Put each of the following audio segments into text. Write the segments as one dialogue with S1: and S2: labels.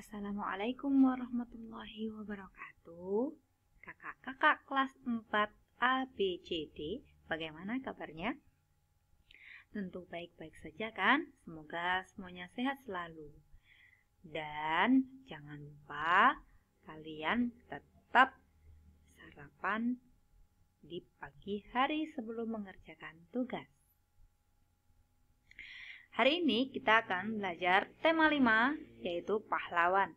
S1: Assalamualaikum warahmatullahi wabarakatuh Kakak-kakak kelas 4 ABCD Bagaimana kabarnya? Tentu baik-baik saja kan? Semoga semuanya sehat selalu Dan jangan lupa kalian tetap sarapan di pagi hari sebelum mengerjakan tugas Hari ini kita akan belajar tema 5 yaitu pahlawan.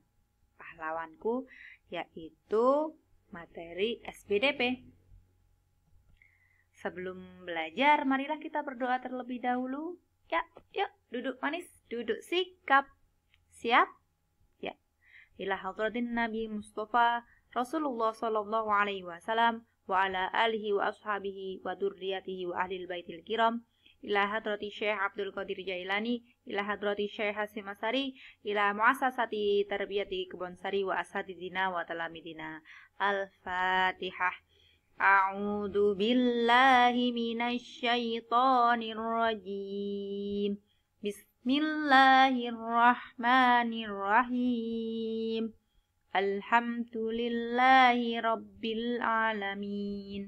S1: Pahlawanku yaitu materi SBDP. Sebelum belajar, marilah kita berdoa terlebih dahulu. Ya, yuk, duduk manis, duduk sikap. Siap? Ya. Ila hadratin Nabi Mustafa Rasulullah sallallahu alaihi wasallam wa ala alihi wa ashabihi wa durriyatihi wa ahlil baitil kiram ila hadrati Syekh Abdul Qadir Jailani, ila hadrati Syekh Hasim Asari, ila muassasati tarbiyati Sari, wa asatidina wa talamidina. Al-Fatihah. A'udzu billahi minasyaitonir rajim. Bismillahirrahmanirrahim. Alhamdulillahi rabbil alamin.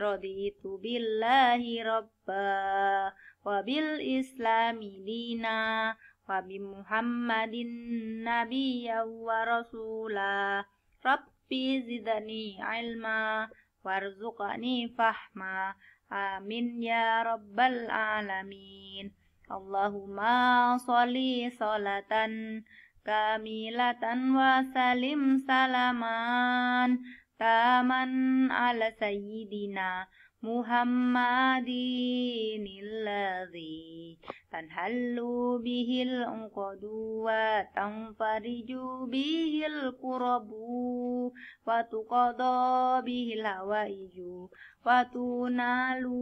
S1: رضيت بالله ربا وبالإسلام دينا وبمحمد نبيا ورسولا ربي زدني علما وارزقني فهما آمين يا رب العالمين اللهم صل صلاة كاملة وسلم سلاما Taman ala sayyidina Muhammadin alladhi tanhallu bihil unqadu wa tanfariju bihil kurabu wa tuqada bihil hawaiju wa tunalu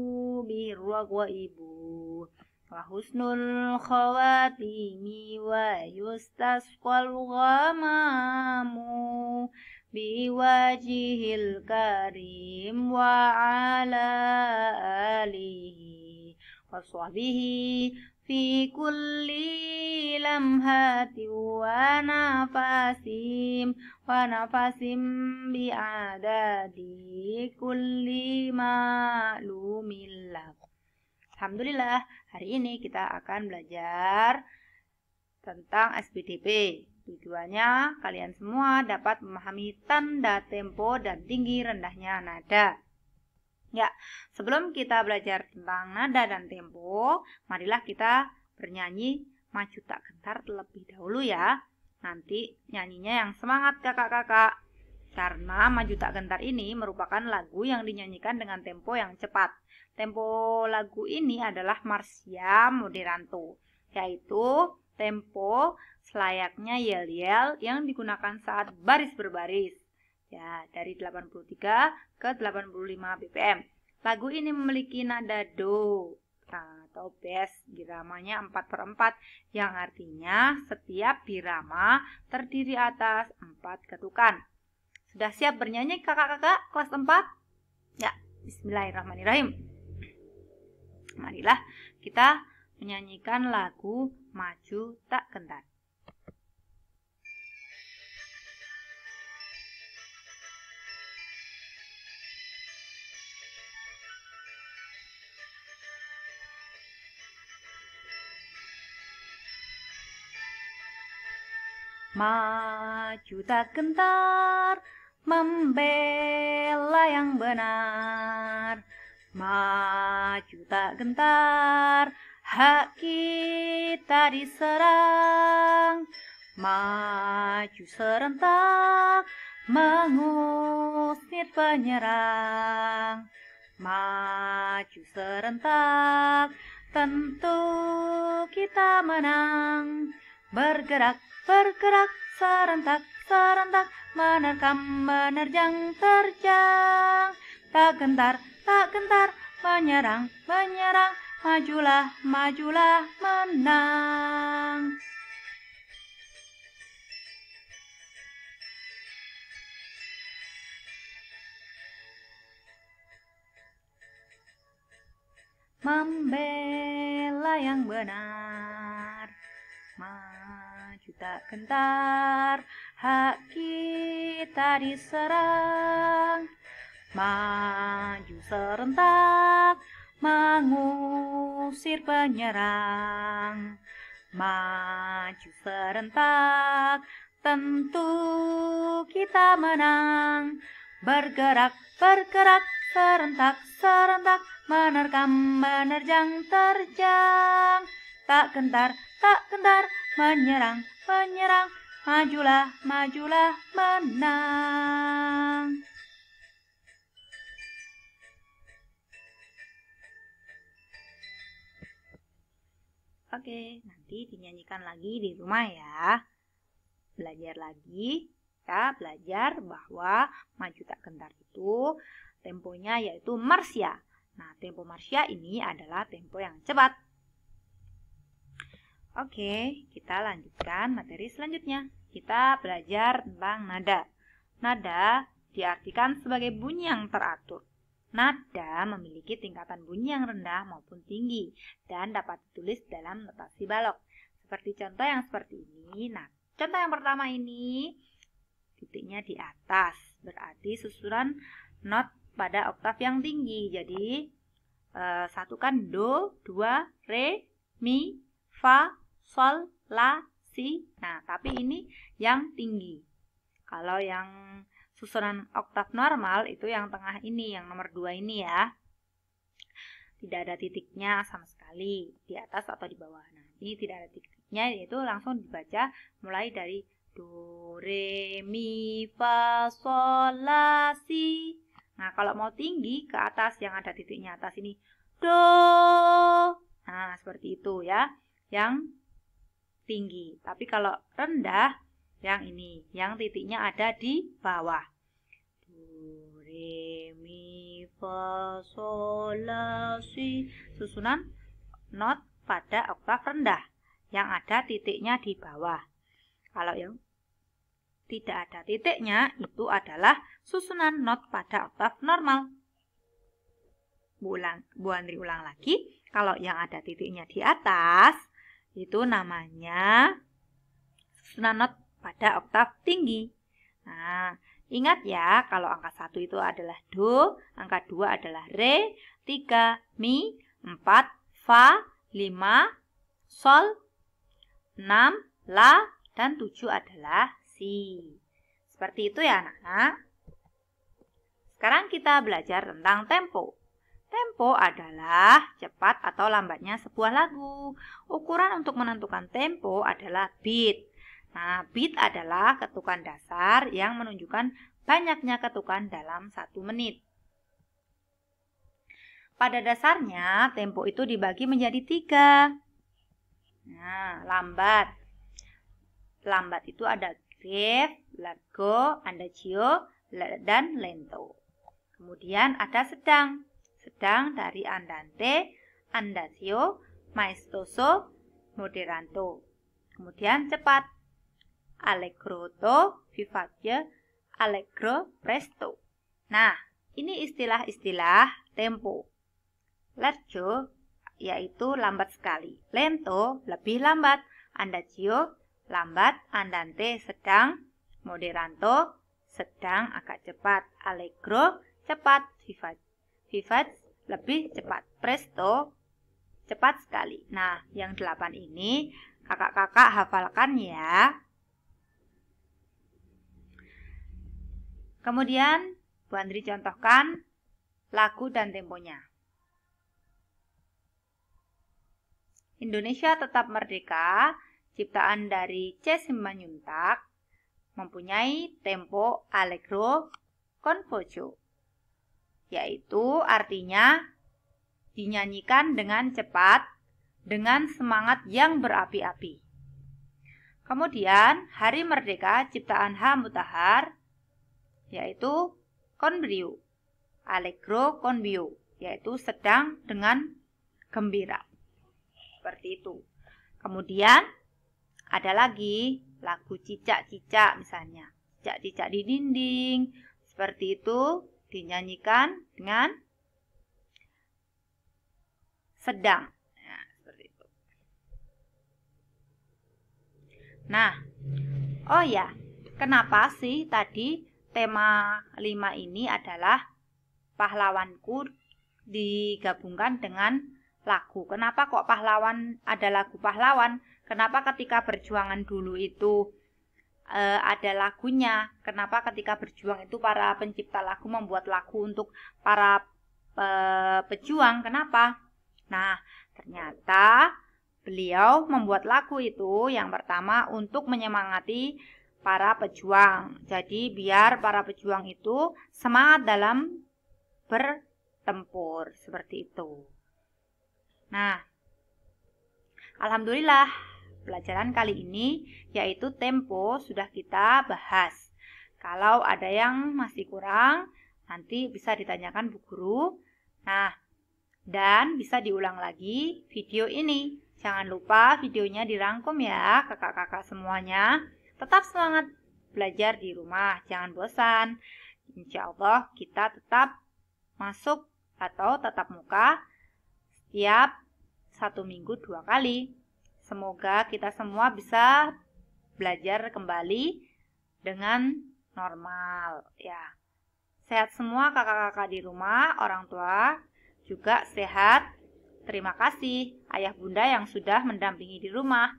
S1: bihir ragwaibu wa husnul khawatimi wa yustasqal ghamamu بوجهه الكريم وعلى آله وصحبه في كل لمحة ونفس ونفس بعدد كل معلوم له Alhamdulillah, hari ini kita akan belajar tentang SPDP. Tujuannya, kalian semua dapat memahami tanda tempo dan tinggi rendahnya nada. Ya, sebelum kita belajar tentang nada dan tempo, marilah kita bernyanyi maju tak gentar terlebih dahulu ya. Nanti nyanyinya yang semangat kakak-kakak. Karena maju tak gentar ini merupakan lagu yang dinyanyikan dengan tempo yang cepat. Tempo lagu ini adalah Marsia Moderanto, yaitu tempo selayaknya yel-yel yang digunakan saat baris berbaris. Ya, dari 83 ke 85 BPM. Lagu ini memiliki nada do atau bass biramanya 4 per 4 yang artinya setiap birama terdiri atas 4 ketukan. Sudah siap bernyanyi kakak-kakak kelas 4? Ya, bismillahirrahmanirrahim. Marilah kita menyanyikan lagu maju tak kentar, Maju tak gentar, membela yang benar. Maju tak gentar, hak kita diserang. Maju serentak, mengusir penyerang. Maju serentak, tentu kita menang. Bergerak, bergerak, serentak, serentak, menerkam, menerjang, terjang tak gentar, tak gentar, menyerang, menyerang, majulah, majulah, menang. Membela yang benar, maju tak gentar, hak kita diserang maju serentak mengusir penyerang maju serentak tentu kita menang bergerak bergerak serentak serentak menerkam menerjang terjang tak gentar tak gentar menyerang menyerang majulah majulah menang Oke, nanti dinyanyikan lagi di rumah ya. Belajar lagi, kita belajar bahwa maju tak gentar itu temponya yaitu marsia. Nah, tempo marsia ini adalah tempo yang cepat. Oke, kita lanjutkan materi selanjutnya. Kita belajar tentang nada. Nada diartikan sebagai bunyi yang teratur. Nada memiliki tingkatan bunyi yang rendah maupun tinggi dan dapat ditulis dalam notasi balok. Seperti contoh yang seperti ini. Nah, contoh yang pertama ini titiknya di atas, berarti susunan not pada oktav yang tinggi. Jadi satu eh, satukan do, dua, re, mi, fa, sol, la, si. Nah, tapi ini yang tinggi. Kalau yang susunan oktav normal itu yang tengah ini, yang nomor 2 ini ya. Tidak ada titiknya sama sekali di atas atau di bawah. Nah, ini tidak ada titiknya yaitu langsung dibaca mulai dari do re mi fa sol la si. Nah, kalau mau tinggi ke atas yang ada titiknya atas ini do. Nah, seperti itu ya. Yang tinggi. Tapi kalau rendah yang ini, yang titiknya ada di bawah re mi fa sol la si susunan not pada oktav rendah yang ada titiknya di bawah. Kalau yang tidak ada titiknya itu adalah susunan not pada oktav normal. Bulan, Bu Andri ulang lagi, kalau yang ada titiknya di atas itu namanya susunan not pada oktav tinggi. Nah, Ingat ya, kalau angka 1 itu adalah do, angka 2 adalah re, 3 mi, 4 fa, 5 sol, 6 la, dan 7 adalah si. Seperti itu ya anak-anak. Sekarang kita belajar tentang tempo. Tempo adalah cepat atau lambatnya sebuah lagu. Ukuran untuk menentukan tempo adalah beat. Nah, bit adalah ketukan dasar yang menunjukkan banyaknya ketukan dalam satu menit. Pada dasarnya, tempo itu dibagi menjadi tiga. Nah, lambat. Lambat itu ada grave, largo, andaccio, dan lento. Kemudian ada sedang. Sedang dari andante, andasio, maestoso, moderanto. Kemudian cepat Allegro to vivace, allegro, presto. Nah, ini istilah-istilah tempo. Lento yaitu lambat sekali. Lento lebih lambat. Andaggio lambat, andante sedang, moderanto sedang agak cepat, allegro cepat, vivace vivace lebih cepat, presto cepat sekali. Nah, yang delapan ini kakak-kakak hafalkan ya. Kemudian Bu Andri contohkan lagu dan temponya. Indonesia tetap merdeka, ciptaan dari C. Simanyuntak, mempunyai tempo allegro con confuso, yaitu artinya dinyanyikan dengan cepat dengan semangat yang berapi-api. Kemudian, Hari Merdeka ciptaan H. Mutahar yaitu brio, allegro con brio, yaitu sedang dengan gembira. Seperti itu. Kemudian ada lagi lagu cicak-cicak misalnya. Cicak-cicak di dinding, seperti itu dinyanyikan dengan sedang. Nah, seperti itu. Nah, oh ya, kenapa sih tadi tema 5 ini adalah pahlawanku digabungkan dengan lagu. Kenapa kok pahlawan ada lagu pahlawan? Kenapa ketika berjuangan dulu itu e, ada lagunya? Kenapa ketika berjuang itu para pencipta lagu membuat lagu untuk para e, pejuang? Kenapa? Nah, ternyata beliau membuat lagu itu yang pertama untuk menyemangati para pejuang. Jadi biar para pejuang itu semangat dalam bertempur seperti itu. Nah, alhamdulillah pelajaran kali ini yaitu tempo sudah kita bahas. Kalau ada yang masih kurang nanti bisa ditanyakan Bu Guru. Nah, dan bisa diulang lagi video ini. Jangan lupa videonya dirangkum ya kakak-kakak semuanya tetap semangat belajar di rumah, jangan bosan. Insya Allah kita tetap masuk atau tetap muka setiap satu minggu dua kali. Semoga kita semua bisa belajar kembali dengan normal ya. Sehat semua kakak-kakak di rumah, orang tua juga sehat. Terima kasih ayah bunda yang sudah mendampingi di rumah.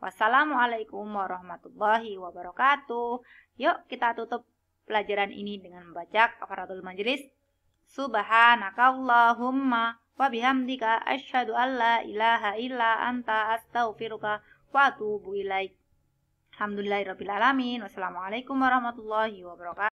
S1: Wassalamualaikum warahmatullahi wabarakatuh. Yuk kita tutup pelajaran ini dengan membaca kafaratul majelis. Subhanakallahumma wa bihamdika asyhadu alla ilaha illa anta astaghfiruka wa atubu ilaik. Alhamdulillahirabbil alamin. Wassalamualaikum warahmatullahi wabarakatuh.